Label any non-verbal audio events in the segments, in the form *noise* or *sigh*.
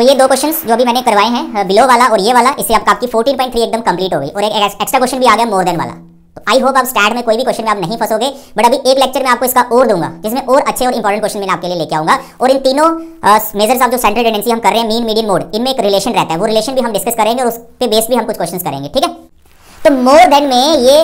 तो ये दो क्वेश्चंस जो भी मैंने करवाए हैं बिलो वाला और ये वाला इससे आपका आपकी 14.3 एकदम कंप्लीट हो गई और एक एक्स्ट्रा क्वेश्चन भी आ गया मोर देन वाला तो आई होप आप स्टार्ट में कोई भी क्वेश्चन में आप नहीं फंसोगे बट अभी एक लेक्चर में आपको इसका और दूंगा जिसमें और अच्छे और इंपॉर्टेंट क्वेश्चन मैंने आपके लिए लेके आऊंगा और इन तीनों मेजर्स आप जो सेंट्रल टेंडेंसी हम कर रहे हैं मीन मीडियम मोड इनमें एक रिलेशन रहता है वो रिलेशन भी हम डिस्कस करेंगे और उस पर बेस भी हम कुछ क्वेश्चन करेंगे ठीक है तो मोर देन में ये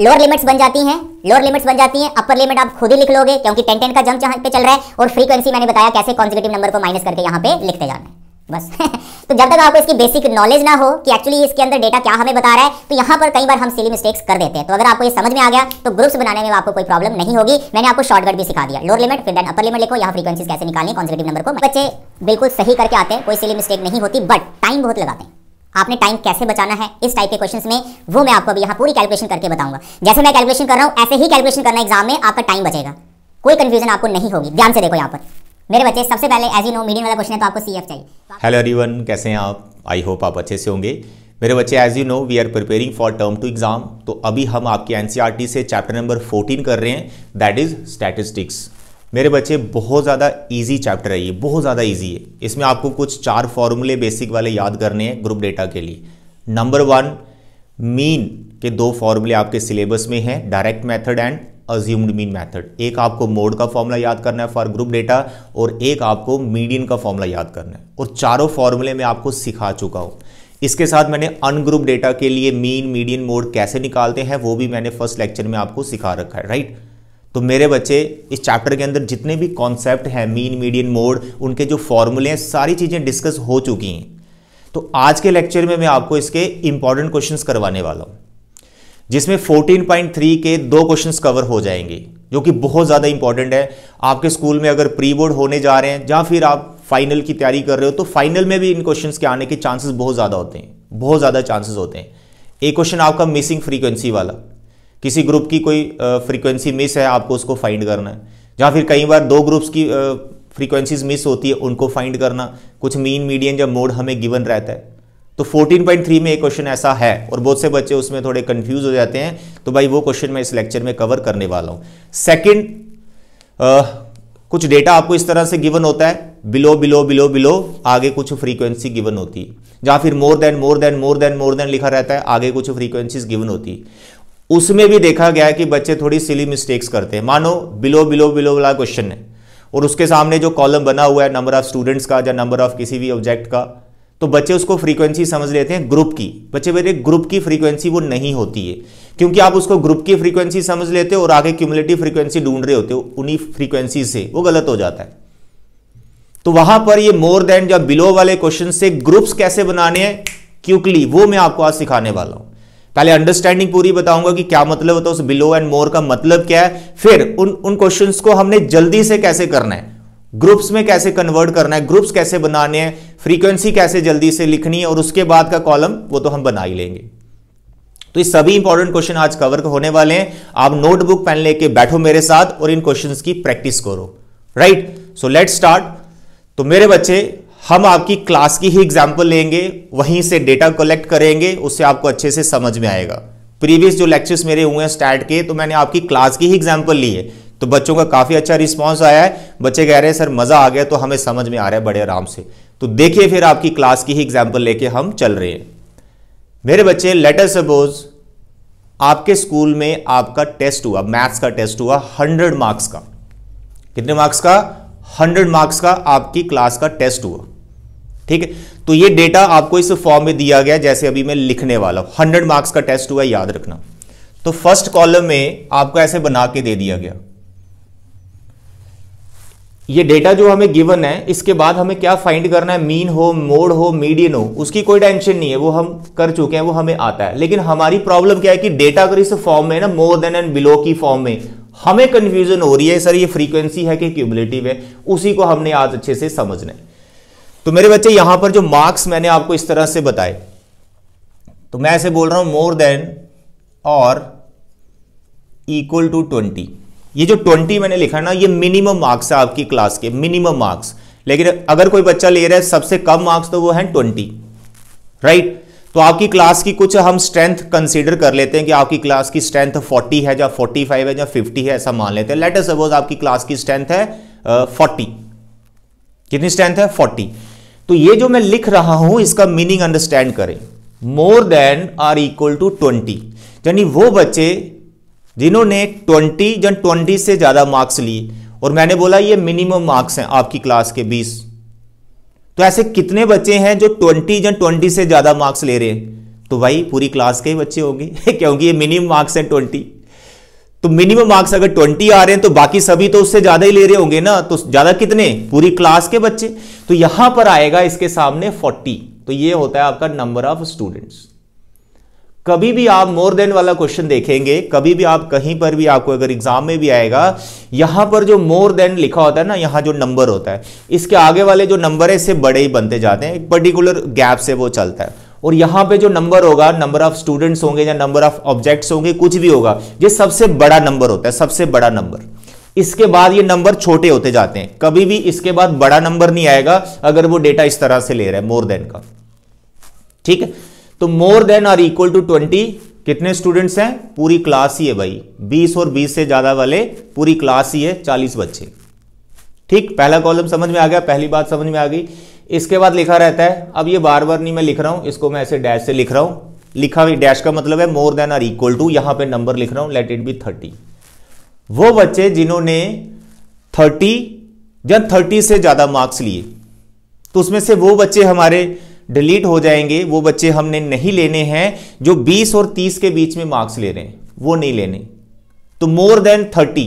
लोअर लिमिट्स बन जाती हैं लोअर लिमिट्स बन जाती हैं अपर लिमिट आप खुद ही लिख लोगे क्योंकि टेन टेन का जंप जहाँ पे चल रहा है और फ्रीक्वेंसी मैंने बताया कैसे कॉन्जिटिव नंबर को माइनस करके यहाँ पे लिखते जाना है बस *laughs* तो जब तक आपको इसकी बेसिक नॉलेज ना हो कि एक्चुअली इसके अंदर डेटा क्या हमें बता रहा है तो यहाँ पर कई बार हम सिली मिस्टेक्स कर देते हैं तो अगर आपको ये समझ में आ गया तो ग्रुप्स बनाने में आपको कोई प्रॉब्लम नहीं होगी मैंने आपको शॉर्टकट भी सिखा दिया लोअर लिमिट फिर देन अपर लिमिट लिखो यहाँ फ्रीक्वेंसीज कैसे निकालनी कॉन्जिटिव नंबर को बच्चे बिल्कुल सही करके आते हैं कोई सिली मिस्टेक नहीं होती बट टाइम बहुत लगाते हैं आपने टाइम कैसे बचाना है इस टाइप के क्वेश्चंस में वो मैं आपको अभी यहाँ पूरी कैलकुलेशन करके बताऊंगा जैसे मैं कैलकुलेशन कर रहा हूँ ऐसे ही कैलकुलेशन करना एग्जाम में आपका टाइम बचेगा कोई कंफ्यूजन आपको नहीं होगी ध्यान से देखो यहाँ पर मेरे बच्चे सबसे पहले एज यू नो मीडियम वाला क्वेश्चन है तो आपको सी चाहिए हेलो एवरीवन कैसे हैं आप आई होप आप अच्छे से होंगे मेरे बच्चे as you know we are preparing for term two exam तो अभी हम आपके एनसीईआरटी e से चैप्टर नंबर 14 कर रहे हैं दैट इज स्टैटिस्टिक्स मेरे बच्चे बहुत ज़्यादा इजी चैप्टर है ये बहुत ज़्यादा इजी है इसमें आपको कुछ चार फॉर्मूले बेसिक वाले याद करने हैं ग्रुप डेटा के लिए नंबर वन मीन के दो फॉर्मूले आपके सिलेबस में हैं direct method and assumed mean method एक आपको मोड का फॉर्मूला याद करना है फॉर ग्रुप डेटा और एक आपको मीडियन का फॉर्मूला याद करना है और चारों फॉर्मूले मैं आपको सिखा चुका हूँ इसके साथ मैंने अनग्रुप डेटा के लिए मीन मीडियन मोड कैसे निकालते हैं वो भी मैंने फर्स्ट लेक्चर में आपको सिखा रखा है राइट right? तो मेरे बच्चे इस चैप्टर के अंदर जितने भी कॉन्सेप्ट हैं मीन मीडियन मोड उनके जो फॉर्मूले हैं सारी चीज़ें डिस्कस हो चुकी हैं तो आज के लेक्चर में मैं आपको इसके इंपॉर्टेंट क्वेश्चंस करवाने वाला हूँ जिसमें 14.3 के दो क्वेश्चंस कवर हो जाएंगे जो कि बहुत ज़्यादा इंपॉर्टेंट है आपके स्कूल में अगर प्री बोर्ड होने जा रहे हैं या फिर आप फाइनल की तैयारी कर रहे हो तो फाइनल में भी इन क्वेश्चन के आने के चांसेस बहुत ज़्यादा होते हैं बहुत ज़्यादा चांसेस होते हैं एक क्वेश्चन आपका मिसिंग फ्रीक्वेंसी वाला किसी ग्रुप की कोई फ्रीक्वेंसी मिस है आपको उसको फाइंड करना है या फिर कई बार दो ग्रुप्स की फ्रीक्वेंसीज मिस होती है उनको फाइंड करना कुछ मीन मीडियम या मोड हमें गिवन रहता है तो 14.3 में एक क्वेश्चन ऐसा है और बहुत से बच्चे उसमें थोड़े कंफ्यूज हो जाते हैं तो भाई वो क्वेश्चन मैं इस लेक्चर में कवर करने वाला हूं सेकंड कुछ डेटा आपको इस तरह से गिवन होता है बिलो बिलो बिलो बिलो आगे कुछ फ्रीक्वेंसी गिवन होती है या फिर more than more than more than more than लिखा रहता है आगे कुछ फ्रीक्वेंसीज गिवन होती है उसमें भी देखा गया कि बच्चे थोड़ी सिली मिस्टेक्स करते हैं मानो बिलो बिलो बिलो वाला क्वेश्चन है और उसके सामने जो कॉलम बना हुआ है नंबर ऑफ स्टूडेंट्स का या नंबर ऑफ किसी भी ऑब्जेक्ट का तो बच्चे उसको फ्रीक्वेंसी समझ लेते हैं ग्रुप की बच्चे मेरे ग्रुप की फ्रीक्वेंसी वो नहीं होती है क्योंकि आप उसको ग्रुप की फ्रीक्वेंसी समझ लेते हो और आगे क्यूमुलेटिव फ्रीक्वेंसी ढूंढ रहे होते हो उन्हीं फ्रीक्वेंसी से वो गलत हो जाता है तो वहां पर ये मोर देन या बिलो वाले क्वेश्चन से ग्रुप्स कैसे बनाने हैं क्यूकली वो मैं आपको आज सिखाने वाला हूं पहले अंडरस्टैंडिंग पूरी बताऊंगा कि क्या मतलब होता है उस बिलो एंड मोर का मतलब क्या है फिर उन उन क्वेश्चंस को हमने जल्दी से कैसे करना है ग्रुप्स में कैसे कन्वर्ट करना है ग्रुप्स कैसे बनाने हैं फ्रीक्वेंसी कैसे जल्दी से लिखनी है और उसके बाद का कॉलम वो तो हम बना ही लेंगे तो ये सभी इंपॉर्टेंट क्वेश्चन आज कवर होने वाले हैं आप नोटबुक पेन लेके बैठो मेरे साथ और इन क्वेश्चंस की प्रैक्टिस करो राइट सो लेट स्टार्ट तो मेरे बच्चे हम आपकी क्लास की ही एग्जाम्पल लेंगे वहीं से डेटा कलेक्ट करेंगे उससे आपको अच्छे से समझ में आएगा प्रीवियस जो लेक्चर्स मेरे हुए हैं स्टार्ट के तो मैंने आपकी क्लास की ही एग्जाम्पल ली है तो बच्चों का काफ़ी अच्छा रिस्पांस आया है बच्चे कह रहे हैं सर मज़ा आ गया तो हमें समझ में आ रहा है बड़े आराम से तो देखिए फिर आपकी क्लास की ही एग्जाम्पल लेके हम चल रहे हैं मेरे बच्चे लेटर सपोज आपके स्कूल में आपका टेस्ट हुआ मैथ्स का टेस्ट हुआ हंड्रेड मार्क्स का कितने मार्क्स का हंड्रेड मार्क्स का आपकी क्लास का टेस्ट हुआ ठीक है तो ये डेटा आपको इस फॉर्म में दिया गया जैसे अभी मैं लिखने वाला हूं हंड्रेड मार्क्स का टेस्ट हुआ याद रखना तो फर्स्ट कॉलम में आपको ऐसे बना के दे दिया गया ये डेटा जो हमें गिवन है इसके बाद हमें क्या फाइंड करना है मीन हो मोड हो मीडियन हो उसकी कोई टेंशन नहीं है वो हम कर चुके हैं वो हमें आता है लेकिन हमारी प्रॉब्लम क्या है कि डेटा अगर इस फॉर्म में ना मोर देन एंड बिलो की फॉर्म में हमें कंफ्यूजन हो रही है सर ये फ्रीक्वेंसी है कि क्यूबलेटिव है उसी को हमने आज अच्छे से समझना है तो मेरे बच्चे यहां पर जो मार्क्स मैंने आपको इस तरह से बताए तो मैं ऐसे बोल रहा हूं मोर देन और इक्वल टू ट्वेंटी ये जो ट्वेंटी मैंने लिखा ना ये मिनिमम मार्क्स है आपकी क्लास के मिनिमम मार्क्स लेकिन अगर कोई बच्चा ले रहा है सबसे कम मार्क्स तो वो है ट्वेंटी राइट तो आपकी क्लास की कुछ हम स्ट्रेंथ कंसीडर कर लेते हैं कि आपकी क्लास की स्ट्रेंथ 40 है या 45 है या 50 है ऐसा मान लेते हैं लेटर सपोज आपकी क्लास की स्ट्रेंथ है फोर्टी uh, कितनी स्ट्रेंथ है फोर्टी तो ये जो मैं लिख रहा हूं इसका मीनिंग अंडरस्टैंड करें more than or equal to twenty यानी वो बच्चे जिन्होंने ट्वेंटी जन ट्वेंटी से ज़्यादा मार्क्स लिए और मैंने बोला ये मिनिमम मार्क्स हैं आपकी क्लास के बीस तो ऐसे कितने बच्चे हैं जो ट्वेंटी जन ट्वेंटी से ज़्यादा मार्क्स ले रहे हैं तो भाई पूरी क्लास के ही बच्चे होंगे *laughs* क्योंकि ये मिनिमम मार्क्स हैं ट्वेंटी तो मिनिमम मार्क्स अगर ट्वेंटी आ रहे हैं तो बाकी सभी तो उससे ज़्यादा ही ले रहे होंगे ना तो ज़्यादा कितने पूरी क्लास के बच्चे तो यहां पर आएगा इसके सामने 40 तो ये होता है आपका नंबर ऑफ स्टूडेंट्स कभी भी आप मोर देन वाला क्वेश्चन देखेंगे कभी भी आप कहीं पर भी आपको अगर एग्जाम में भी आएगा यहां पर जो मोर देन लिखा होता है ना यहां जो नंबर होता है इसके आगे वाले जो नंबर है इससे बड़े ही बनते जाते हैं एक पर्टिकुलर गैप से वो चलता है और यहां पे जो नंबर होगा नंबर ऑफ स्टूडेंट्स होंगे या नंबर ऑफ ऑब्जेक्ट्स होंगे कुछ भी होगा ये सबसे बड़ा नंबर होता है सबसे बड़ा नंबर इसके बाद ये नंबर छोटे होते जाते हैं कभी भी इसके बाद बड़ा नंबर नहीं आएगा अगर वो डेटा इस तरह से ले रहा है मोर देन का ठीक है तो more than or equal to twenty कितने स्टूडेंट्स हैं पूरी क्लास ही है भाई बीस और बीस से ज्यादा वाले पूरी क्लास ही है चालीस बच्चे ठीक पहला कॉलम समझ में आ गया पहली बात समझ में आ गई इसके बाद लिखा रहता है अब ये बार बार नहीं मैं लिख रहा हूं इसको मैं ऐसे डैश से लिख रहा हूं लिखा हुई डैश का मतलब है more than or equal to यहां पे नंबर लिख रहा हूं लेट इट बी थर्टी वो बच्चे जिन्होंने थर्टी या थर्टी से ज़्यादा मार्क्स लिए तो उसमें से वो बच्चे हमारे डिलीट हो जाएंगे वो बच्चे हमने नहीं लेने हैं जो 20 और 30 के बीच में मार्क्स ले रहे हैं वो नहीं लेने तो मोर देन 30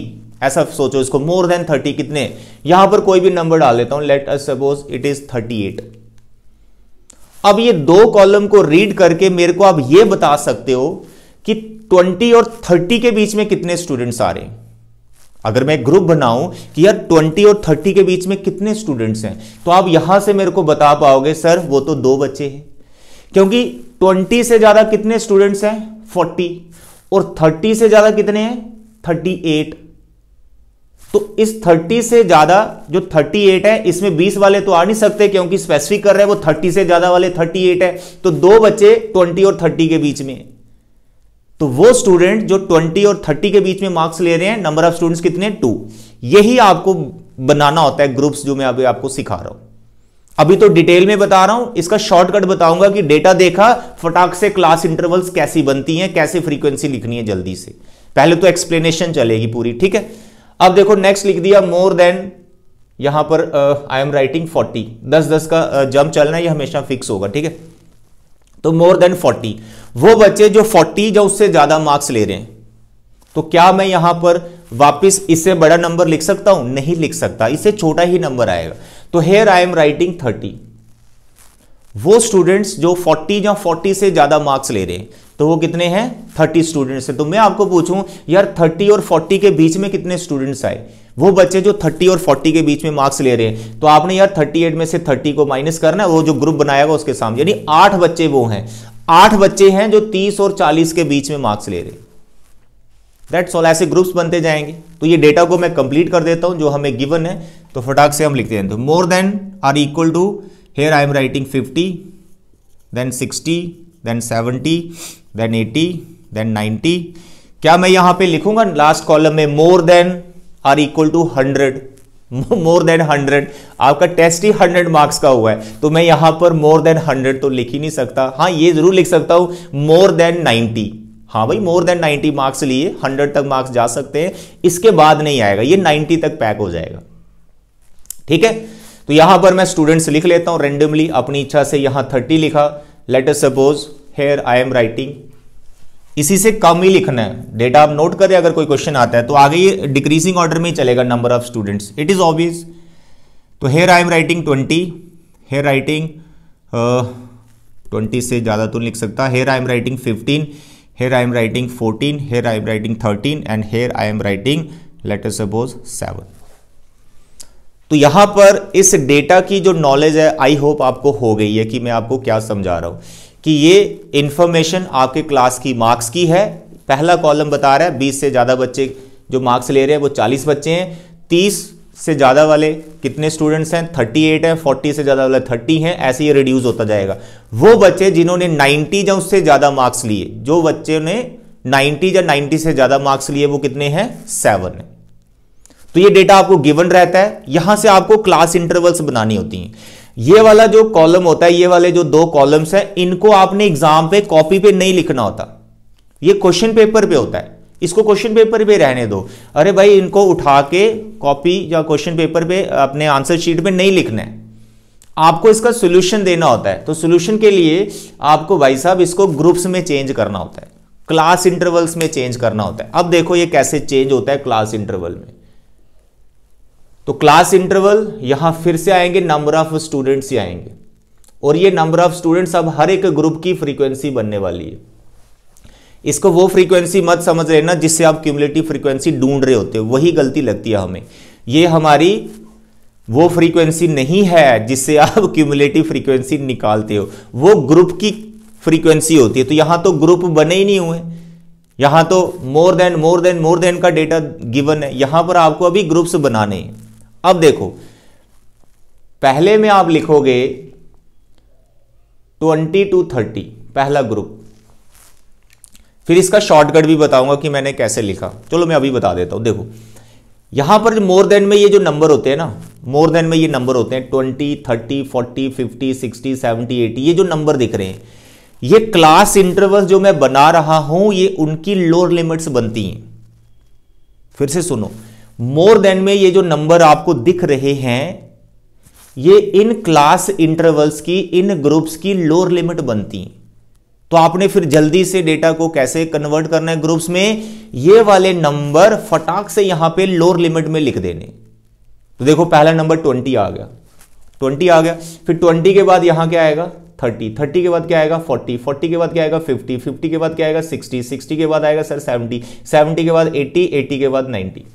ऐसा सोचो इसको मोर देन 30 कितने यहां पर कोई भी नंबर डाल देता हूं let us suppose it is 38 अब ये दो कॉलम को रीड करके मेरे को आप ये बता सकते हो कि 20 और 30 के बीच में कितने स्टूडेंट्स आ रहे हैं अगर मैं ग्रुप बनाऊं कि यार 20 और 30 के बीच में कितने स्टूडेंट्स हैं तो आप यहां से मेरे को बता पाओगे सर वो तो दो बच्चे हैं क्योंकि 20 से ज्यादा कितने स्टूडेंट्स हैं 40 और 30 से ज्यादा कितने हैं 38 तो इस 30 से ज्यादा जो 38 है इसमें 20 वाले तो आ नहीं सकते क्योंकि स्पेसिफिक कर रहे हैं वो 30 से ज्यादा वाले 38 है तो दो बच्चे 20 और 30 के बीच में तो वो स्टूडेंट जो 20 और 30 के बीच में मार्क्स ले रहे हैं नंबर ऑफ स्टूडेंट्स कितने टू यही आपको बनाना होता है ग्रुप्स जो मैं अभी आपको सिखा रहा हूं अभी तो डिटेल में बता रहा हूं इसका शॉर्टकट बताऊंगा कि डेटा देखा फटाक से क्लास इंटरवल्स कैसी बनती हैं कैसे फ्रीक्वेंसी लिखनी है जल्दी से पहले तो एक्सप्लेनेशन चलेगी पूरी ठीक है अब देखो नेक्स्ट लिख दिया मोर देन यहां पर आई एम राइटिंग फोर्टी दस दस का जंप चलना है ये हमेशा फिक्स होगा ठीक है तो मोर देन फोर्टी वो बच्चे जो फोर्टी या उससे ज्यादा मार्क्स ले रहे हैं तो क्या मैं यहां पर वापस इससे बड़ा नंबर लिख सकता हूं नहीं लिख सकता इससे छोटा ही नंबर आएगा तो here I am writing thirty वो स्टूडेंट्स जो 40 या 40 से ज्यादा मार्क्स ले रहे हैं तो वो कितने हैं 30 स्टूडेंट्स हैं तो मैं आपको पूछूं यार 30 और 40 के बीच में कितने स्टूडेंट्स आए वो बच्चे जो 30 और 40 के बीच में मार्क्स ले रहे हैं तो आपने यार 38 में से 30 को माइनस करना है वो जो ग्रुप बनाया गया उसके सामने यानी आठ बच्चे वो हैं आठ बच्चे हैं जो 30 और 40 के बीच में मार्क्स ले रहे हैं दैट्स ऑल ऐसे ग्रुप्स बनते जाएंगे तो ये डेटा को मैं कंप्लीट कर देता हूं जो हमें गिवन है तो फटाक से हम लिखते हैं तो more than or equal to here I am writing fifty then sixty then seventy then eighty then ninety क्या मैं यहां पे लिखूंगा लास्ट कॉलम में more than or equal to hundred more than hundred आपका टेस्ट ही हंड्रेड मार्क्स का हुआ है तो मैं यहां पर मोर देन हंड्रेड तो लिख ही नहीं सकता हाँ ये जरूर लिख सकता हूं मोर देन नाइन्टी हाँ भाई मोर देन नाइनटी मार्क्स लिए हंड्रेड तक मार्क्स जा सकते हैं इसके बाद नहीं आएगा ये नाइनटी तक पैक हो जाएगा ठीक है तो यहां पर मैं स्टूडेंट्स लिख लेता हूं रेंडमली अपनी इच्छा से यहां थर्टी लिखा let's suppose here I am writing इसी से कम ही लिखना है डेटा आप नोट करें अगर कोई क्वेश्चन आता है तो आगे ये डिक्रीजिंग ऑर्डर में ही चलेगा number of students it is obvious तो here I am writing twenty here writing twenty से ज़्यादा तो लिख सकता here I am writing fifteen here I am writing fourteen here I am writing thirteen and here I am writing let's suppose seven तो यहां पर इस data की जो नॉलेज है आई होप आपको हो गई है कि मैं आपको क्या समझा रहा हूं कि ये इंफॉर्मेशन आपके क्लास की मार्क्स की है पहला कॉलम बता रहा है बीस से ज़्यादा बच्चे जो मार्क्स ले रहे हैं वो चालीस बच्चे हैं तीस से ज़्यादा वाले कितने स्टूडेंट्स हैं थर्टी एट है फोर्टी से ज़्यादा वाले थर्टी हैं ऐसे ही रिड्यूस होता जाएगा वो बच्चे जिन्होंने नाइन्टी या उससे ज़्यादा मार्क्स लिए जो बच्चे ने नाइन्टी या नाइन्टी से ज़्यादा मार्क्स लिए वो कितने हैं सेवन तो ये डेटा आपको गिवन रहता है यहां से आपको क्लास इंटरवल्स बनानी होती हैं ये वाला जो कॉलम होता है ये वाले जो दो कॉलम्स हैं इनको आपने एग्जाम पे कॉपी पे नहीं लिखना होता ये क्वेश्चन पेपर पे होता है इसको क्वेश्चन पेपर पे रहने दो अरे भाई इनको उठा के कॉपी या क्वेश्चन पेपर पे अपने आंसर शीट पे नहीं लिखना है आपको इसका सोल्यूशन देना होता है तो सोल्यूशन के लिए आपको भाई साहब इसको ग्रुप्स में चेंज करना होता है क्लास इंटरवल्स में चेंज करना होता है अब देखो ये कैसे चेंज होता है क्लास इंटरवल में तो क्लास इंटरवल यहां फिर से आएंगे नंबर ऑफ स्टूडेंट्स ही आएंगे और ये नंबर ऑफ स्टूडेंट्स अब हर एक ग्रुप की फ्रीक्वेंसी बनने वाली है इसको वो फ्रीक्वेंसी मत समझ रहे ना जिससे आप क्यूमलेटिव फ्रीक्वेंसी ढूंढ रहे होते हो वही गलती लगती है हमें ये हमारी वो फ्रीक्वेंसी नहीं है जिससे आप क्यूमलेटिव *laughs* फ्रीक्वेंसी निकालते हो वो ग्रुप की फ्रीक्वेंसी होती है तो यहां तो ग्रुप बने ही नहीं हुए यहां तो more than more than more than का डेटा गिवन है यहां पर आपको अभी ग्रुप्स बनाने हैं अब देखो पहले में आप लिखोगे ट्वेंटी टू थर्टी पहला ग्रुप फिर इसका शॉर्टकट भी बताऊंगा कि मैंने कैसे लिखा चलो मैं अभी बता देता हूं देखो यहां पर मोर देन में ये जो नंबर होते हैं ना मोर देन में ये नंबर होते हैं twenty thirty forty fifty sixty seventy eighty ये जो नंबर दिख रहे हैं ये क्लास इंटरवल जो मैं बना रहा हूं ये उनकी लोअर लिमिट्स बनती हैं फिर से सुनो मोर देन में ये जो नंबर आपको दिख रहे हैं ये इन क्लास इंटरवल्स की इन ग्रुप्स की लोअर लिमिट बनती तो आपने फिर जल्दी से डेटा को कैसे कन्वर्ट करना है ग्रुप्स में ये वाले नंबर फटाक से यहां पे लोअर लिमिट में लिख देने तो देखो पहला नंबर ट्वेंटी आ गया ट्वेंटी आ गया फिर ट्वेंटी के बाद यहां क्या आएगा थर्टी थर्टी के बाद क्या आएगा फोर्टी फोर्टी के बाद क्या आएगा फिफ्टी फिफ्टी के बाद क्या आएगा 60 60 के बाद आएगा सर 70 सेवेंटी के बाद एट्टी एट्टी के बाद नाइन्टी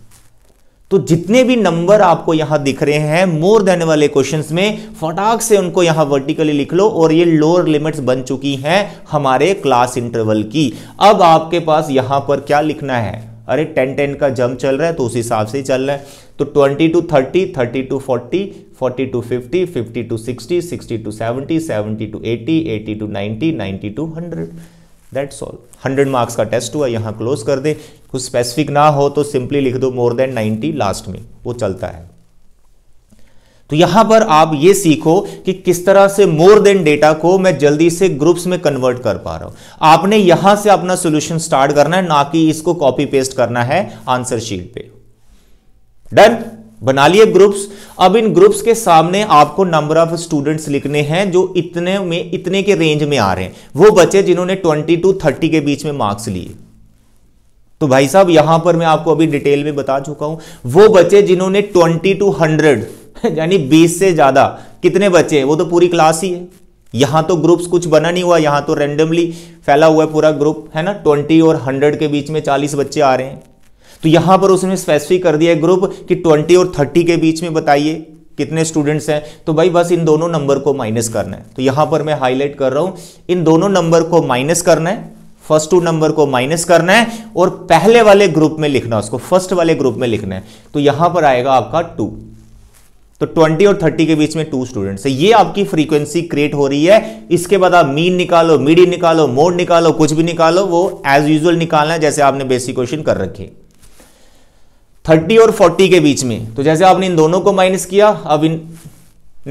तो जितने भी नंबर आपको यहां दिख रहे हैं मोर देन वाले क्वेश्चन में फटाक से उनको यहां वर्टिकली लिख लो और ये लोअर लिमिट्स बन चुकी हैं हमारे क्लास इंटरवल की अब आपके पास यहां पर क्या लिखना है अरे टेन टेन का जंप चल रहा है तो उस हिसाब से ही चल रहा है तो twenty to thirty thirty to forty forty to fifty fifty to sixty sixty to seventy seventy to eighty eighty to ninety ninety to hundred that's all hundred marks का टेस्ट हुआ यहाँ क्लोज कर दे कुछ स्पेसिफिक ना हो तो simply लिख दो मोर देन 90 लास्ट में वो चलता है तो यहां पर आप ये सीखो कि किस तरह से मोर देन डेटा को मैं जल्दी से ग्रुप्स में कन्वर्ट कर पा रहा हूं आपने यहां से अपना सोल्यूशन स्टार्ट करना है ना कि इसको कॉपी पेस्ट करना है आंसर शीट पे डन बना लिए ग्रुप्स अब इन ग्रुप्स के सामने आपको नंबर ऑफ स्टूडेंट्स लिखने हैं जो इतने में इतने के रेंज में आ रहे हैं वो बच्चे जिन्होंने ट्वेंटी टू थर्टी के बीच में मार्क्स लिए तो भाई साहब यहां पर मैं आपको अभी डिटेल में बता चुका हूं वो बच्चे जिन्होंने ट्वेंटी टू हंड्रेड यानी बीस से ज्यादा कितने बच्चे हैं वो तो पूरी क्लास ही है यहां तो ग्रुप्स कुछ बना नहीं हुआ यहां तो रेंडमली फैला हुआ है पूरा ग्रुप है ना ट्वेंटी और हंड्रेड के बीच में चालीस बच्चे आ रहे हैं तो यहां पर उसने स्पेसिफिक कर दिया है ग्रुप कि ट्वेंटी और थर्टी के बीच में बताइए कितने स्टूडेंट्स हैं तो भाई बस इन दोनों नंबर को माइनस करना है तो यहां पर मैं हाईलाइट कर रहा हूं इन दोनों नंबर को माइनस करना है फर्स्ट टू नंबर को माइनस करना है और पहले वाले ग्रुप में लिखना उसको फर्स्ट वाले ग्रुप में लिखना है तो यहां पर आएगा आपका टू तो 20 और 30 के बीच में टू स्टूडेंट है ये आपकी फ्रीक्वेंसी क्रिएट हो रही है इसके बाद आप मीन निकालो मीडियन निकालो मोड निकालो कुछ भी निकालो वो एज यूजल निकालना है जैसे आपने बेसिक क्वेश्चन कर रखे 30 और 40 के बीच में तो जैसे आपने इन दोनों को माइनस किया अब इन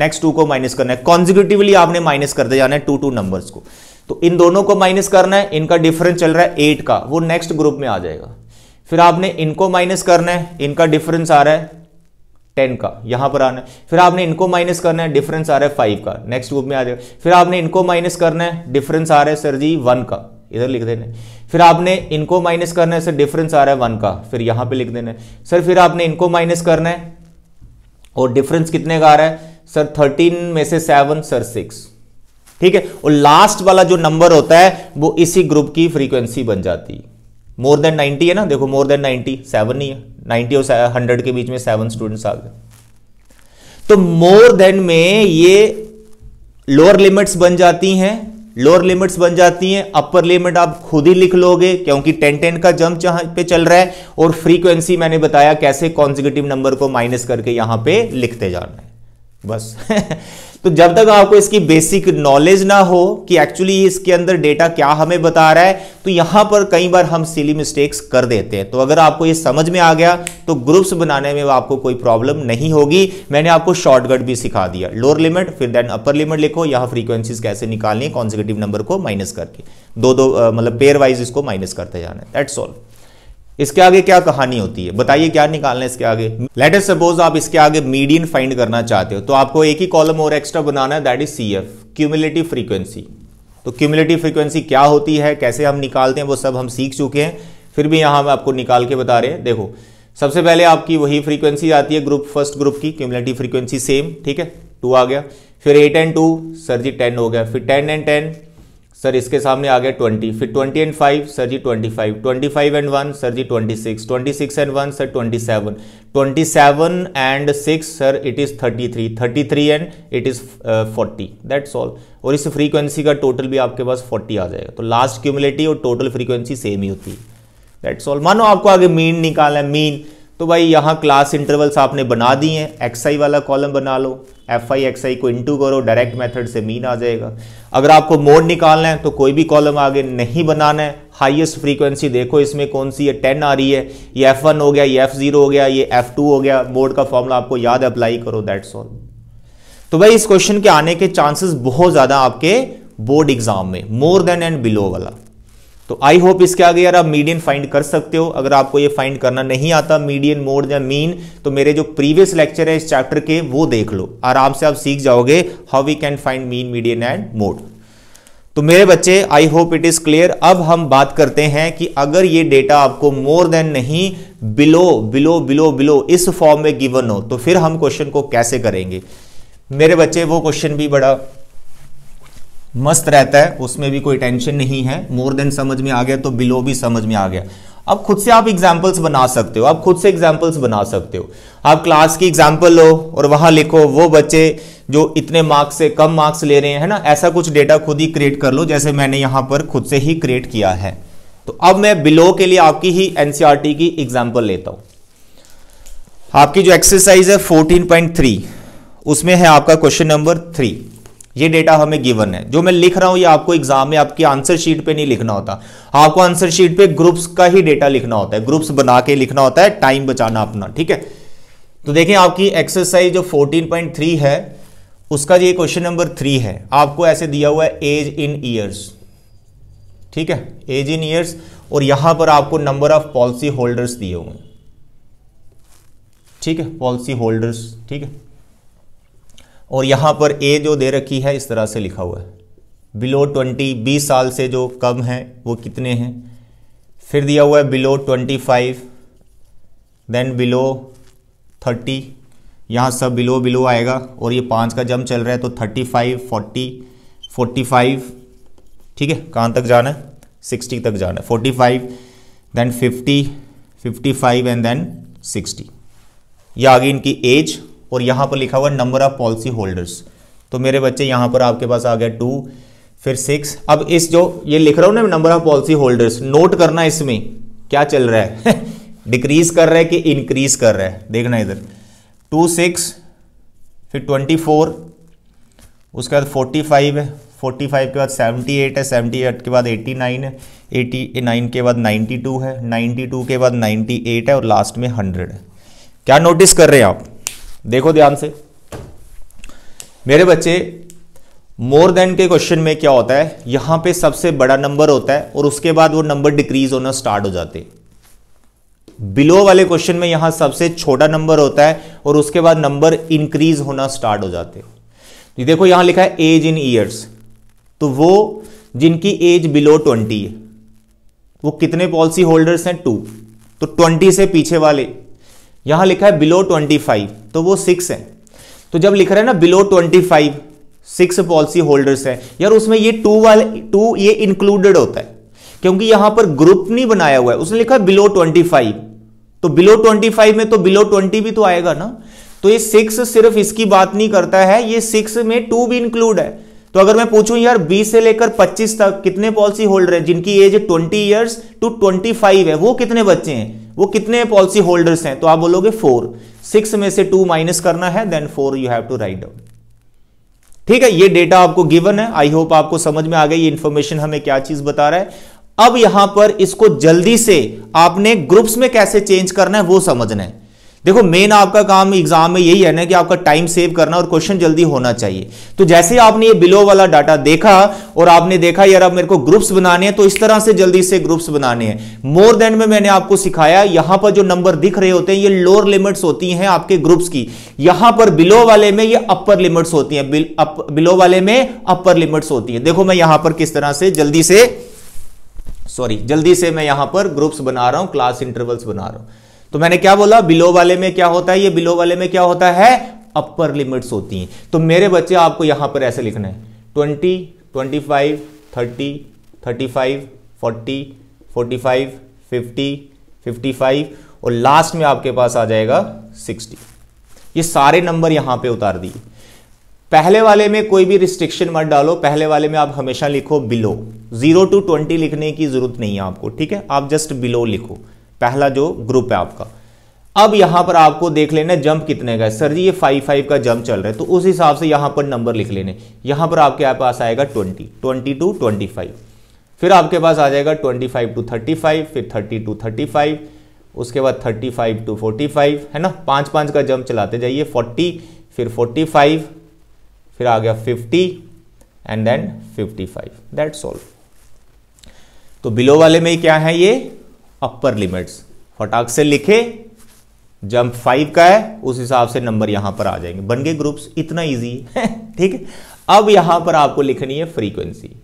नेक्स्ट टू को माइनस करना है कॉन्जिक्यूटिवली आपने माइनस करते जाना है टू टू नंबर्स को तो इन दोनों को माइनस करना है इनका डिफरेंस चल रहा है एट का वो नेक्स्ट ग्रुप में आ जाएगा फिर आपने इनको माइनस करना है इनका डिफरेंस आ रहा है टेन का यहां पर आना है फिर आपने इनको माइनस करना है डिफरेंस आ रहा है फाइव का नेक्स्ट ग्रुप में आ जाएगा फिर आपने इनको माइनस करना है डिफरेंस आ रहा है सर जी वन का इधर लिख देना है फिर आपने इनको माइनस करना है सर डिफरेंस आ रहा है वन का फिर यहां पर लिख देना है सर फिर आपने इनको माइनस करना है और डिफरेंस कितने का आ रहा है सर थर्टीन में से सेवन सर सिक्स ठीक है और लास्ट वाला जो नंबर होता है वो इसी ग्रुप की फ्रीक्वेंसी बन जाती है मोर देन 90 है ना देखो मोर देन 90 सेवन ही है 90 और हंड्रेड के बीच में सेवन स्टूडेंट्स आ गए तो मोर देन में ये लोअर लिमिट्स बन जाती हैं लोअर लिमिट्स बन जाती हैं अपर लिमिट आप खुद ही लिख लोगे क्योंकि टेन टेन का जंप जहां पे चल रहा है और फ्रीक्वेंसी मैंने बताया कैसे कॉन्जिगेटिव नंबर को माइनस करके यहां पे लिखते जाना है बस *laughs* तो जब तक आपको इसकी बेसिक नॉलेज ना हो कि एक्चुअली इसके अंदर डेटा क्या हमें बता रहा है तो यहां पर कई बार हम सिली मिस्टेक्स कर देते हैं तो अगर आपको ये समझ में आ गया तो ग्रुप्स बनाने में आपको कोई प्रॉब्लम नहीं होगी मैंने आपको शॉर्टकट भी सिखा दिया लोअर लिमिट फिर देन अपर लिमिट लिखो यहां फ्रीक्वेंसीज कैसे निकालनी है कॉन्जिकेटिव नंबर को माइनस करके दो दो मतलब पेयर वाइज इसको माइनस करते जाना है दैट्स ऑल इसके आगे क्या कहानी होती है बताइए क्या निकालना है इसके आगे लेटर सपोज आप इसके आगे मीडियन फाइंड करना चाहते हो तो आपको एक ही कॉलम और एक्स्ट्रा बनाना है that is C F cumulative frequency तो क्यूमुलेटिव फ्रीक्वेंसी क्या होती है कैसे हम निकालते हैं वो सब हम सीख चुके हैं फिर भी यहाँ हम आपको निकाल के बता रहे हैं देखो सबसे पहले आपकी वही फ्रीक्वेंसी आती है ग्रुप फर्स्ट ग्रुप की क्यूमुलेटिव फ्रीक्वेंसी सेम ठीक है टू आ गया फिर eight and two sir ji ten हो गया फिर टेन एंड टेन सर इसके सामने आ गया ट्वेंटी फिर twenty and five sir ji twenty five twenty five and one sir ji twenty six twenty six and one sir twenty seven twenty seven and six sir it is thirty three thirty three and it is forty that's all और इस frequency का total भी आपके पास forty आ जाएगा तो last cumulative और total frequency same ही होती है दैट्स ऑल मानो आपको आगे मीन निकालना है मीन तो भाई यहाँ क्लास इंटरवल्स आपने बना दिए हैं एक्सआई वाला कॉलम बना लो एफ आई एक्स आई को इंटू करो डायरेक्ट मेथड से मीन आ जाएगा अगर आपको मोड निकालना है तो कोई भी कॉलम आगे नहीं बनाना है हाईएस्ट फ्रीक्वेंसी देखो इसमें कौन सी है टेन आ रही है ये एफ वन हो गया ये एफ जीरो हो गया ये एफ टू हो गया मोड का फॉर्मूला आपको याद अप्लाई करो दैट्स ऑल तो भाई इस क्वेश्चन के आने के चांसेस बहुत ज़्यादा आपके बोर्ड एग्जाम में मोर देन एंड बिलो वाला तो आई होप इसके आगे यार आप मीडियन फाइंड कर सकते हो अगर आपको ये फाइंड करना नहीं आता मीडियन मोड या मीन तो मेरे जो प्रीवियस लेक्चर है इस चैप्टर के वो देख लो आराम से आप सीख जाओगे how we can find mean median and mode तो मेरे बच्चे I hope it is clear अब हम बात करते हैं कि अगर ये डेटा आपको मोर देन नहीं बिलो बिलो बिलो बिलो इस फॉर्म में गिवन हो तो फिर हम क्वेश्चन को कैसे करेंगे मेरे बच्चे वो क्वेश्चन भी बड़ा मस्त रहता है उसमें भी कोई टेंशन नहीं है मोर देन समझ में आ गया तो बिलो भी समझ में आ गया अब खुद से आप एग्जाम्पल्स बना सकते हो आप खुद से एग्जाम्पल्स बना सकते हो आप क्लास की एग्जाम्पल लो और वहां लिखो वो बच्चे जो इतने मार्क्स से कम मार्क्स ले रहे हैं ना ऐसा कुछ डेटा खुद ही क्रिएट कर लो जैसे मैंने यहां पर खुद से ही क्रिएट किया है तो अब मैं बिलो के लिए आपकी ही एनसीआरटी e की एग्जाम्पल लेता हूं आपकी जो एक्सरसाइज है फोर्टीन उसमें है आपका क्वेश्चन नंबर थ्री ये डेटा हमें गिवन है जो मैं लिख रहा हूं ये आपको एग्जाम में आपकी आंसर शीट पे नहीं लिखना होता आपको आंसर शीट पे ग्रुप्स का ही डेटा लिखना होता है ग्रुप्स बना के लिखना होता है टाइम बचाना अपना ठीक है तो देखें आपकी एक्सरसाइज जो 14.3 है उसका ये क्वेश्चन नंबर थ्री है आपको ऐसे दिया हुआ है एज इन ईयर्स ठीक है एज इन ईयर्स और यहां पर आपको नंबर ऑफ पॉलिसी होल्डर्स दिए हुए ठीक है पॉलिसी होल्डर्स ठीक है और यहाँ पर ए जो दे रखी है इस तरह से लिखा हुआ है बिलो ट्वेंटी बीस साल से जो कम है वो कितने हैं फिर दिया हुआ है below twenty five then below thirty यहाँ सब बिलो बिलो आएगा और ये पाँच का जम चल रहा है तो thirty five forty forty five ठीक है कहाँ तक जाना है सिक्सटी तक जाना है forty five then fifty fifty five and then sixty या आगे इनकी एज और यहाँ पर लिखा हुआ नंबर ऑफ पॉलिसी होल्डर्स तो मेरे बच्चे यहाँ पर आपके पास आ गया टू फिर सिक्स अब इस जो ये लिख रहा हूँ ना number of policy holders note करना इसमें क्या चल रहा है डिक्रीज *laughs* कर रहा है कि इंक्रीज कर रहा है देखना इधर टू सिक्स फिर ट्वेंटी फोर उसके बाद फोर्टी फाइव है फोर्टी फाइव के बाद सेवेंटी एट है सेवेंटी एट के बाद एट्टी नाइन है एटी नाइन के बाद नाइन्टी टू है नाइन्टी टू के बाद नाइन्टी एट है और लास्ट में हंड्रेड है क्या नोटिस कर रहे हैं आप देखो ध्यान से मेरे बच्चे मोर देन के क्वेश्चन में क्या होता है यहां पे सबसे बड़ा नंबर होता है और उसके बाद वो नंबर डिक्रीज होना स्टार्ट हो जाते बिलो वाले क्वेश्चन में यहां सबसे छोटा नंबर होता है और उसके बाद नंबर इंक्रीज होना स्टार्ट हो जाते तो देखो यहां लिखा है एज इन ईयर्स तो वो जिनकी एज बिलो ट्वेंटी है वो कितने पॉलिसी होल्डर्स हैं टू तो ट्वेंटी से पीछे वाले यहां लिखा है बिलो ट्वेंटी फाइव तो वो सिक्स है तो जब लिख रहे हैं ना below twenty five six policy holders है यार उसमें ये टू वाले टू ये इंक्लूडेड होता है क्योंकि यहां पर ग्रुप नहीं बनाया हुआ है उसने लिखा है बिलो ट्वेंटी फाइव तो बिलो ट्वेंटी फाइव में तो बिलो ट्वेंटी भी तो आएगा ना तो ये सिक्स सिर्फ इसकी बात नहीं करता है ये सिक्स में टू भी इंक्लूड है तो अगर मैं पूछूं यार 20 से लेकर 25 तक कितने पॉलिसी होल्डर हैं जिनकी एज 20 इयर्स टू 25 है वो कितने बच्चे हैं वो कितने पॉलिसी होल्डर्स हैं तो आप बोलोगे फोर सिक्स में से टू माइनस करना है then four you have to write down ठीक है ये डेटा आपको गिवन है आई होप आपको समझ में आ गई ये इंफॉर्मेशन हमें क्या चीज बता रहा है अब यहां पर इसको जल्दी से आपने ग्रुप्स में कैसे चेंज करना है वो समझना है देखो मेन आपका काम एग्जाम में यही है ना कि आपका टाइम सेव करना और क्वेश्चन जल्दी होना चाहिए तो जैसे आपने ये बिलो वाला डाटा देखा और आपने देखा यार अब मेरे को ग्रुप्स बनाने हैं तो इस तरह से जल्दी से ग्रुप्स बनाने हैं मोर देन में मैंने आपको सिखाया यहां पर जो नंबर दिख रहे होते हैं ये लोअर लिमिट्स होती हैं आपके ग्रुप्स की यहां पर बिलो वाले में ये अपर लिमिट्स होती है बिलो वाले में अपर लिमिट्स होती है देखो मैं यहां पर किस तरह से जल्दी से सॉरी जल्दी से मैं यहां पर ग्रुप्स बना रहा हूं क्लास इंटरवल्स बना रहा हूं तो मैंने क्या बोला बिलो वाले में क्या होता है ये बिलो वाले में क्या होता है अपर लिमिट्स होती हैं तो मेरे बच्चे आपको यहां पर ऐसे लिखना है twenty twenty five thirty thirty five forty forty five fifty fifty five और लास्ट में आपके पास आ जाएगा सिक्सटी ये सारे नंबर यहां पे उतार दिए पहले वाले में कोई भी रिस्ट्रिक्शन मत डालो पहले वाले में आप हमेशा लिखो बिलो जीरो टू ट्वेंटी लिखने की जरूरत नहीं है आपको ठीक है आप जस्ट बिलो लिखो पहला जो ग्रुप है आपका अब यहां पर आपको देख लेना जंप कितने का है सर जी ये फाइव फाइव का जंप चल रहा है तो उस हिसाब से यहां पर नंबर लिख लेने यहां पर आपके पास आएगा twenty twenty to twenty five फिर आपके पास आ जाएगा twenty five to thirty five फिर थर्टी टू थर्टी फाइव उसके बाद thirty five to forty five है ना पांच पांच का जंप चलाते जाइए फोर्टी फिर फोर्टी फाइव फिर आ गया fifty and then fifty five that's all तो बिलो वाले में क्या है ये अपर लिमिट्स फटाक से लिखे जंप फाइव का है उस हिसाब से नंबर यहां पर आ जाएंगे बन गए ग्रुप्स इतना इजी है *laughs* ठीक है अब यहां पर आपको लिखनी है फ्रीक्वेंसी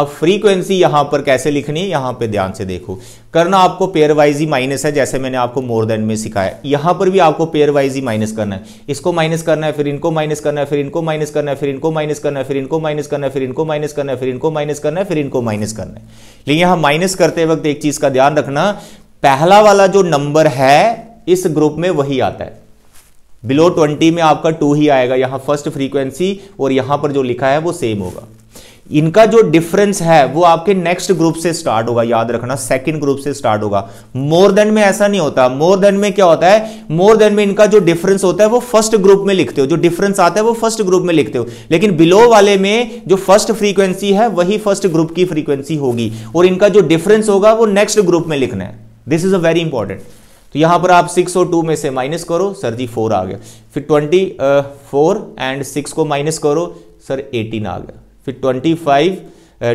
अब फ्रीक्वेंसी यहां पर कैसे लिखनी है यहां पे ध्यान से देखो करना आपको पेयर वाइज ही माइनस है जैसे मैंने आपको मोर देन में सिखाया यहां पर भी आपको पेयर वाइज ही माइनस करना है इसको माइनस करना है फिर इनको माइनस करना है फिर इनको माइनस करना है फिर इनको माइनस करना है फिर इनको माइनस करना है फिर इनको माइनस करना है फिर इनको माइनस करना है फिर इनको माइनस करना है लेकिन यहां माइनस करते वक्त एक चीज का ध्यान रखना पहला वाला जो नंबर है इस ग्रुप में वही आता है बिलो ट्वेंटी में आपका टू ही आएगा यहां फर्स्ट फ्रीक्वेंसी और यहां पर जो लिखा है वो सेम होगा इनका जो डिफरेंस है वो आपके नेक्स्ट ग्रुप से स्टार्ट होगा याद रखना सेकंड ग्रुप से स्टार्ट होगा मोर देन में ऐसा नहीं होता मोर देन में क्या होता है मोर देन में इनका जो डिफरेंस होता है वो फर्स्ट ग्रुप में लिखते हो जो डिफरेंस आता है वो फर्स्ट ग्रुप में लिखते हो लेकिन बिलो वाले में जो फर्स्ट फ्रीक्वेंसी है वही फर्स्ट ग्रुप की फ्रीक्वेंसी होगी और इनका जो डिफरेंस होगा वो नेक्स्ट ग्रुप में लिखना है this is a very important तो यहां पर आप सिक्स और टू में से माइनस करो सर जी फोर आ गया फिर ट्वेंटी फोर एंड सिक्स को माइनस करो सर एटीन आ गया फिर twenty five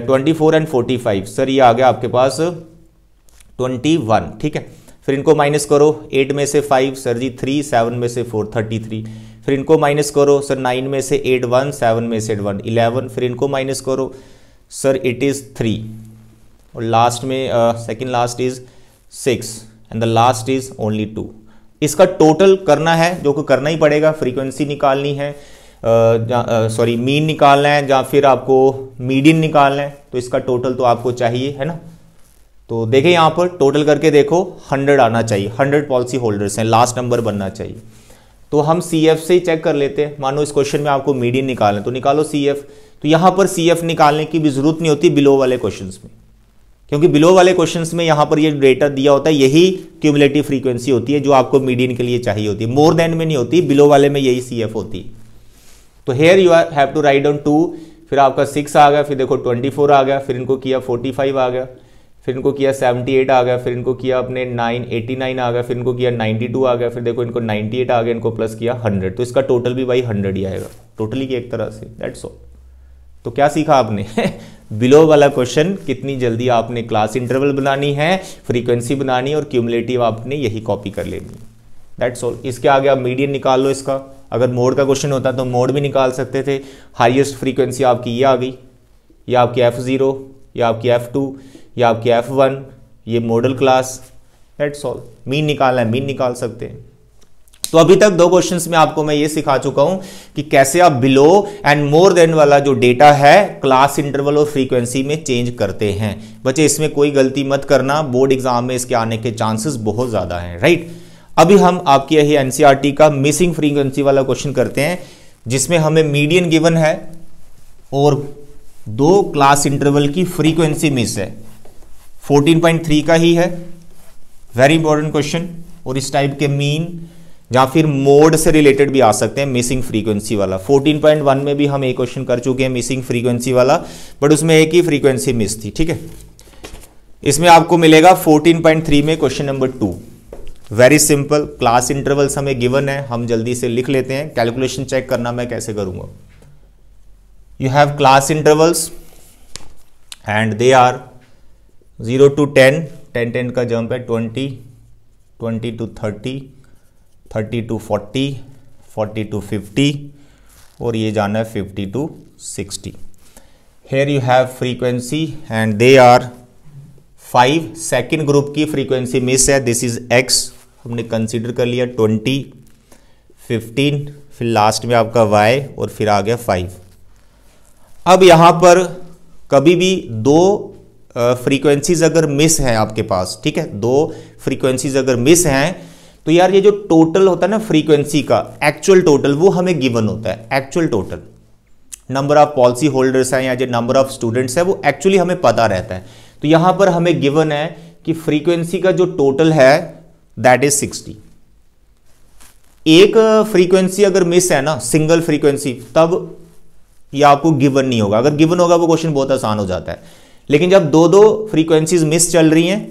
twenty four and forty five sir ये आ गया आपके पास ट्वेंटी वन ठीक है फिर इनको माइनस करो एट में से five sir ji three seven में से फोर थर्टी थ्री फिर इनको माइनस करो सर नाइन में से एट वन सेवन में से एट वन इलेवन फिर इनको माइनस करो सर इट इज़ थ्री और लास्ट में second last is six and the last is only two इसका टोटल करना है जो को करना ही पड़ेगा फ्रीक्वेंसी निकालनी है सॉरी मीन निकालना है या फिर आपको मीडियन निकालना है तो इसका टोटल तो आपको चाहिए है ना तो देखें यहाँ पर टोटल करके देखो हंड्रेड आना चाहिए हंड्रेड पॉलिसी होल्डर्स हैं लास्ट नंबर बनना चाहिए तो हम सी एफ से ही चेक कर लेते हैं मानो इस क्वेश्चन में आपको मीडियन निकालना है तो निकालो सी एफ तो यहाँ पर सी एफ निकालने की भी जरूरत नहीं होती बिलो वाले क्वेश्चन में क्योंकि बिलो वाले क्वेश्चन में यहाँ पर ये डेटा दिया होता है यही क्यूमुलेटिव फ्रीक्वेंसी होती है जो आपको मीडियन के लिए चाहिए होती है मोर देन में नहीं होती बिलो वाले में यही सी एफ होती है तो here you have to write down two फिर आपका सिक्स आ गया फिर देखो ट्वेंटी फोर आ गया फिर इनको किया फोर्टी फाइव आ गया फिर इनको किया सेवेंटी एट आ गया फिर इनको किया अपने नाइन आ गया फिर इनको किया टू आ गया फिर देखो इनको एट आ गया इनको प्लस किया हंड्रेड तो इसका टोटल भी भाई हंड्रेड ही आएगा टोटली की एक तरह से दैट्स ऑल तो क्या सीखा आपने बिलो *laughs* वाला क्वेश्चन कितनी जल्दी आपने क्लास इंटरवल बनानी है फ्रीक्वेंसी बनानी और क्यूमुलेटिव आपने यही कॉपी कर लेनी दैट्स ऑल इसके आगे आप मीडियन निकाल लो इसका अगर मोड का क्वेश्चन होता तो मोड भी निकाल सकते थे हाईएस्ट फ्रीक्वेंसी आपकी ये आ गई या आपकी एफ़ ज़ीरो या आपकी एफ़ टू या आपकी एफ़ वन ये मॉडल क्लास एट सॉल मीन निकालना है मीन निकाल सकते हैं तो अभी तक दो क्वेश्चंस में आपको मैं ये सिखा चुका हूं कि कैसे आप बिलो एंड मोर देन वाला जो डेटा है क्लास इंटरवल और फ्रीक्वेंसी में चेंज करते हैं बच्चे इसमें कोई गलती मत करना बोर्ड एग्जाम में इसके आने के चांसेस बहुत ज़्यादा हैं राइट अभी हम आपकी यही एनसीआरटी e का मिसिंग फ्रीक्वेंसी वाला क्वेश्चन करते हैं जिसमें हमें मीडियन गिवन है और दो क्लास इंटरवल की फ्रीक्वेंसी मिस है 14.3 का ही है वेरी इंपॉर्टेंट क्वेश्चन और इस टाइप के मीन या फिर मोड से रिलेटेड भी आ सकते हैं मिसिंग फ्रीक्वेंसी वाला 14.1 में भी हम एक क्वेश्चन कर चुके हैं मिसिंग फ्रीक्वेंसी वाला बट उसमें एक ही फ्रीक्वेंसी मिस थी ठीक है इसमें आपको मिलेगा 14.3 में question number two very simple class intervals हमें गिवन है हम जल्दी से लिख लेते हैं कैलकुलेशन चेक करना मैं कैसे करूंगा you have class intervals and they are zero to ten ten ten का जंप है twenty twenty to thirty thirty to forty forty to fifty और ये जाना है fifty to sixty here you have frequency and they are five second group की frequency miss है this is X हमने consider कर लिया ट्वेंटी फिफ्टीन फिर लास्ट में आपका वाई और फिर आ गया फाइव अब यहाँ पर कभी भी दो फ्रीक्वेंसीज अगर मिस हैं आपके पास ठीक है दो फ्रीक्वेंसीज अगर मिस हैं तो यार ये जो टोटल होता है ना फ्रीक्वेंसी का एक्चुअल टोटल वो हमें गिवन होता है actual total number of policy holders हैं या जो नंबर ऑफ स्टूडेंट्स हैं वो एक्चुअली हमें पता रहता है तो यहाँ पर हमें गिवन है कि फ्रीक्वेंसी का जो टोटल है दैट इज 60 एक फ्रीक्वेंसी अगर मिस है ना सिंगल फ्रीक्वेंसी तब ये आपको गिवन नहीं होगा अगर गिवन होगा वो क्वेश्चन बहुत आसान हो जाता है लेकिन जब दो दो फ्रीक्वेंसीज मिस चल रही हैं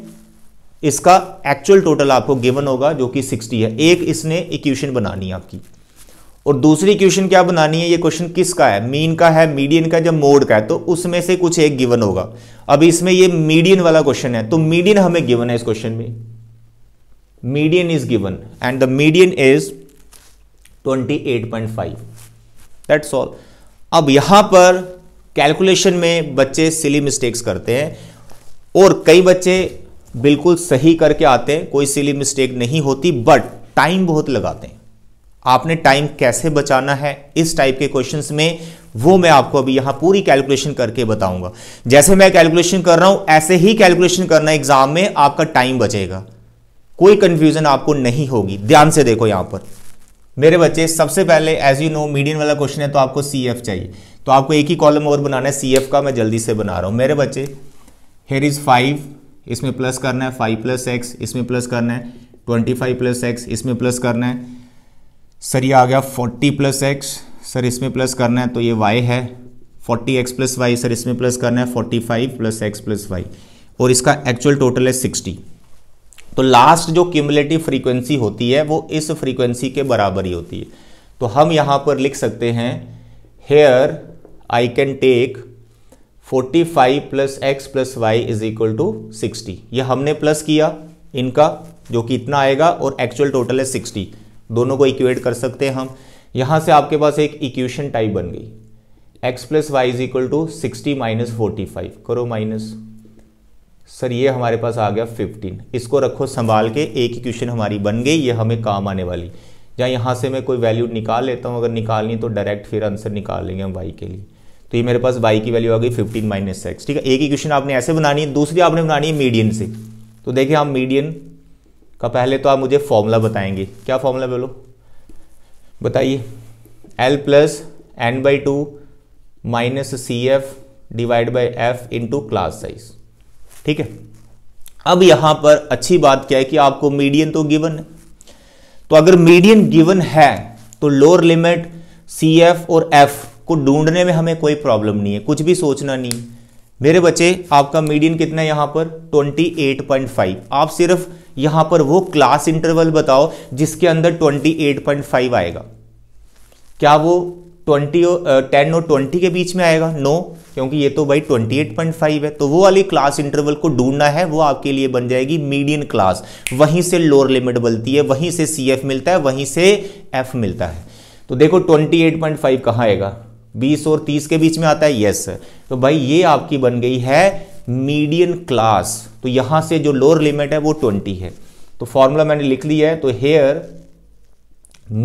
इसका एक्चुअल टोटल आपको गिवन होगा जो कि 60 है एक इसने इक्वेशन बनानी है आपकी और दूसरी इक्वेशन क्या बनानी है ये क्वेश्चन किसका है मीन का है मीडियन का जब मोड का है तो उसमें से कुछ एक गिवन होगा अब इसमें ये मीडियन वाला क्वेश्चन है तो मीडियन हमें गिवन है इस क्वेश्चन में median is given and the median is 28.5 that's all अब यहां पर कैलकुलेशन में बच्चे सिली मिस्टेक्स करते हैं और कई बच्चे बिल्कुल सही करके आते हैं कोई सिली मिस्टेक नहीं होती बट टाइम बहुत लगाते हैं आपने टाइम कैसे बचाना है इस टाइप के क्वेश्चंस में वो मैं आपको अभी यहां पूरी कैलकुलेशन करके बताऊंगा जैसे मैं कैलकुलेशन कर रहा हूँ ऐसे ही कैलकुलेशन करना एग्जाम में आपका टाइम बचेगा कोई कंफ्यूजन आपको नहीं होगी ध्यान से देखो यहाँ पर मेरे बच्चे सबसे पहले एज यू नो मीडियन वाला क्वेश्चन है तो आपको सी एफ चाहिए तो आपको एक ही कॉलम और बनाना है सी एफ का मैं जल्दी से बना रहा हूँ मेरे बच्चे हेर इज़ फाइव इसमें प्लस करना है फाइव प्लस एक्स इसमें प्लस करना है ट्वेंटी फाइव प्लस एक्स इसमें प्लस करना है सर ये आ गया फोर्टी प्लस एक्स सर इसमें प्लस करना है तो ये वाई है forty X plus Y sir इसमें प्लस करना है forty five plus X plus Y और इसका एक्चुअल टोटल है सिक्सटी तो लास्ट जो क्यूमलेटिव फ्रीक्वेंसी होती है वो इस फ्रीक्वेंसी के बराबर ही होती है तो हम यहाँ पर लिख सकते हैं here I can take 45 five plus X plus Y is equal to sixty ये हमने प्लस किया इनका जो कि इतना आएगा और एक्चुअल टोटल है सिक्सटी दोनों को इक्वेट कर सकते हैं हम यहाँ से आपके पास एक इक्वेशन टाइप बन गई X plus Y is equal to sixty minus forty five करो माइनस सर ये हमारे पास आ गया फिफ्टीन इसको रखो संभाल के एक ही क्वेश्चन हमारी बन गई ये हमें काम आने वाली या यहाँ से मैं कोई वैल्यू निकाल लेता हूँ अगर निकालनी तो डायरेक्ट फिर आंसर निकाल लेंगे हम वाई के लिए तो ये मेरे पास वाई की वैल्यू आ गई फिफ्टीन माइनस एक्स ठीक है एक ही क्वेश्चन आपने ऐसे बनानी है दूसरी आपने बनानी है मीडियन से तो देखिए हम मीडियन का पहले तो आप मुझे फॉर्मूला बताएंगे क्या फॉर्मूला बोलो बताइए L plus N by two minus C F divide by F into class size ठीक है अब यहां पर अच्छी बात क्या है कि आपको मीडियन तो गिवन है तो अगर मीडियन गिवन है तो लोअर लिमिट सी एफ और एफ को ढूंढने में हमें कोई प्रॉब्लम नहीं है कुछ भी सोचना नहीं मेरे बच्चे आपका मीडियन कितना है यहां पर 28.5 आप सिर्फ यहां पर वो क्लास इंटरवल बताओ जिसके अंदर 28.5 आएगा क्या वो ट्वेंटी टेन और ट्वेंटी के बीच में आएगा नो no, क्योंकि ये तो भाई ट्वेंटी एट पॉइंट फाइव है तो वो वाली क्लास इंटरवल को ढूंढना है वो आपके लिए बन जाएगी मीडियन क्लास वहीं से लोअर लिमिट बनती है वहीं से सी एफ मिलता है वहीं से एफ मिलता है तो देखो ट्वेंटी एट पॉइंट फाइव कहाँ आएगा बीस और तीस के बीच में आता है यस तो भाई ये आपकी बन गई है मीडियन क्लास तो यहां से जो लोअर लिमिट है वो ट्वेंटी है तो फॉर्मूला मैंने लिख लिया है तो हेयर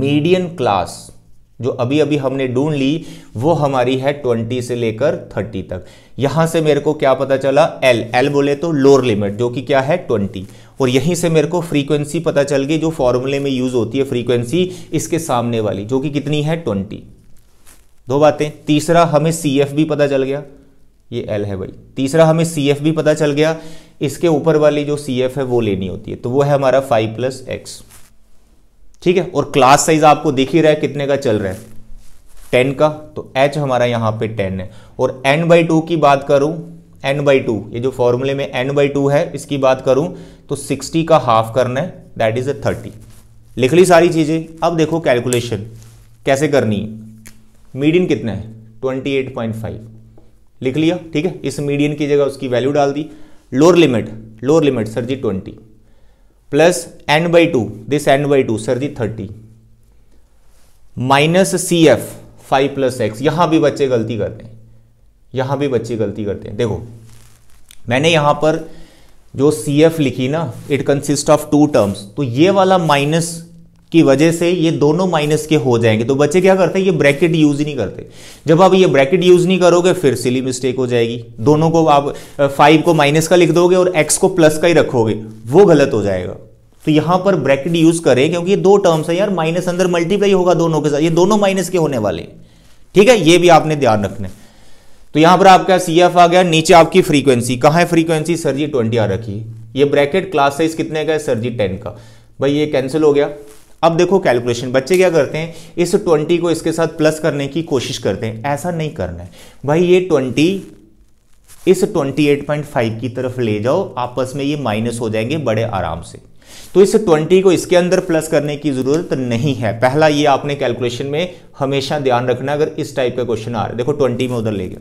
मीडियन क्लास जो अभी अभी हमने ढूंढ ली वो हमारी है ट्वेंटी से लेकर थर्टी तक यहां से मेरे को क्या पता चला एल एल बोले तो लोअर लिमिट जो कि क्या है ट्वेंटी और यहीं से मेरे को फ्रीक्वेंसी पता चल गई जो फॉर्मूले में यूज होती है फ्रीक्वेंसी इसके सामने वाली जो कि कितनी है ट्वेंटी दो बातें तीसरा हमें सी एफ भी पता चल गया ये एल है भाई तीसरा हमें सी एफ भी पता चल गया इसके ऊपर वाली जो सी एफ है वो लेनी होती है तो वो है हमारा फाइव प्लस एक्स ठीक है और क्लास साइज आपको दिख ही रहा है कितने का चल रहा है टेन का तो एच हमारा यहां पे टेन है और एन बाई टू की बात करूं एन बाई टू ये जो फॉर्मूले में एन बाई टू है इसकी बात करूं तो सिक्सटी का हाफ करना है दैट इज ए थर्टी लिख ली सारी चीजें अब देखो कैलकुलेशन कैसे करनी है मीडियन कितना है ट्वेंटी एट पॉइंट फाइव लिख लिया ठीक है इस मीडियन की जगह उसकी वैल्यू डाल दी lower limit lower limit sir ji twenty plus N by two this N by two sir ji thirty minus C F five plus X यहां भी बच्चे गलती करते हैं यहां भी बच्चे गलती करते हैं देखो मैंने यहां पर जो सी एफ लिखी ना it consist of two terms तो ये वाला माइनस की वजह से ये दोनों माइनस के हो जाएंगे तो बच्चे क्या करते हैं ये ब्रैकेट यूज नहीं करते जब आप ये ब्रैकेट यूज नहीं करोगे फिर सिली मिस्टेक हो जाएगी दोनों को आप फाइव को माइनस का लिख दोगे और एक्स को प्लस का ही रखोगे वो गलत हो जाएगा तो यहां पर ब्रैकेट यूज करें क्योंकि ये दो टर्म्स है यार माइनस अंदर मल्टीप्लाई होगा दोनों के साथ ये दोनों माइनस के होने वाले ठीक है ये भी आपने ध्यान रखना है तो यहां पर आपका सी एफ आ गया नीचे आपकी फ्रीक्वेंसी कहां है फ्रीक्वेंसी सर जी ट्वेंटी आ रखी ये ब्रैकेट क्लास साइज कितने का है सर जी टेन का भाई ये कैंसिल हो गया अब देखो कैलकुलेशन बच्चे क्या करते हैं इस 20 को इसके साथ प्लस करने की कोशिश करते हैं ऐसा नहीं करना है भाई ये 20 इस 28.5 की तरफ ले जाओ आपस में ये माइनस हो जाएंगे बड़े आराम से तो इस 20 को इसके अंदर प्लस करने की जरूरत नहीं है पहला ये आपने कैलकुलेशन में हमेशा ध्यान रखना अगर इस टाइप का क्वेश्चन आ रहा है देखो 20 में उधर ले गया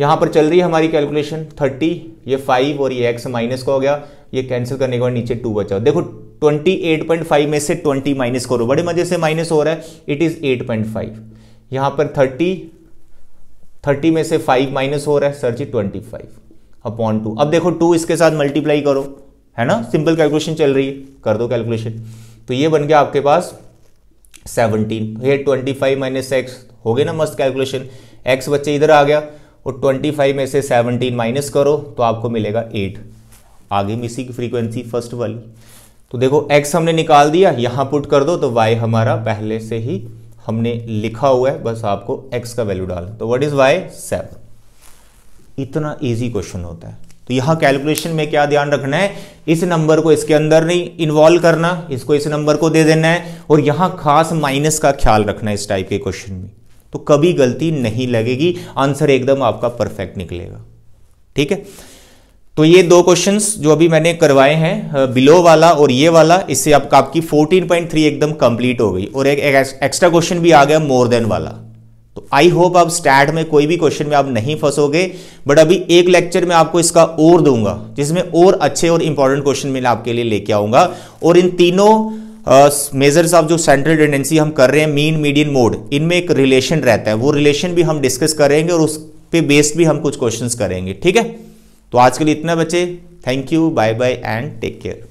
यहां पर चल रही है हमारी कैलकुलेशन थर्टी ये फाइव और ये एक्स माइनस का हो गया ये कैंसिल करने के बाद नीचे टू बचा देखो 28.5 में से 20 माइनस करो बड़े मजे से माइनस हो रहा है इट इज 8.5 पॉइंट यहां पर 30 30 में से 5 माइनस हो रहा है सर जी 25 अपॉन टू अब देखो टू इसके साथ मल्टीप्लाई करो है ना सिंपल कैलकुलेशन चल रही है कर दो कैलकुलेशन तो ये बन गया आपके पास 17 तो ये 25 फाइव माइनस एक्स हो गए ना मस्त कैलकुलेशन एक्स बच्चे इधर आ गया और 25 में से 17 माइनस करो तो आपको मिलेगा 8 आगे में इसी की फ्रीक्वेंसी फर्स्ट वाली तो देखो x हमने निकाल दिया यहां पुट कर दो तो y हमारा पहले से ही हमने लिखा हुआ है बस आपको x का वैल्यू डाल तो व्हाट इज y सेवन इतना इजी क्वेश्चन होता है तो यहां कैलकुलेशन में क्या ध्यान रखना है इस नंबर को इसके अंदर नहीं इन्वॉल्व करना इसको इस नंबर को दे देना है और यहां खास माइनस का ख्याल रखना है इस टाइप के क्वेश्चन में तो कभी गलती नहीं लगेगी आंसर एकदम आपका परफेक्ट निकलेगा ठीक है तो ये दो क्वेश्चंस जो अभी मैंने करवाए हैं बिलो वाला और ये वाला इससे आपका आपकी 14.3 एकदम कंप्लीट हो गई और एक, एक्स्ट्रा क्वेश्चन भी आ गया मोर देन वाला तो आई होप आप स्टैट में कोई भी क्वेश्चन में आप नहीं फंसोगे बट अभी एक लेक्चर में आपको इसका और दूंगा जिसमें और अच्छे और इंपॉर्टेंट क्वेश्चन मैं आपके लिए लेके आऊंगा और इन तीनों मेजर्स ऑफ जो सेंट्रल टेंडेंसी हम कर रहे हैं मीन मीडियन मोड इनमें एक रिलेशन रहता है वो रिलेशन भी हम डिस्कस करेंगे और उस पर बेस्ड भी हम कुछ क्वेश्चन करेंगे ठीक है तो आज के लिए इतना बचे thank you bye bye and take care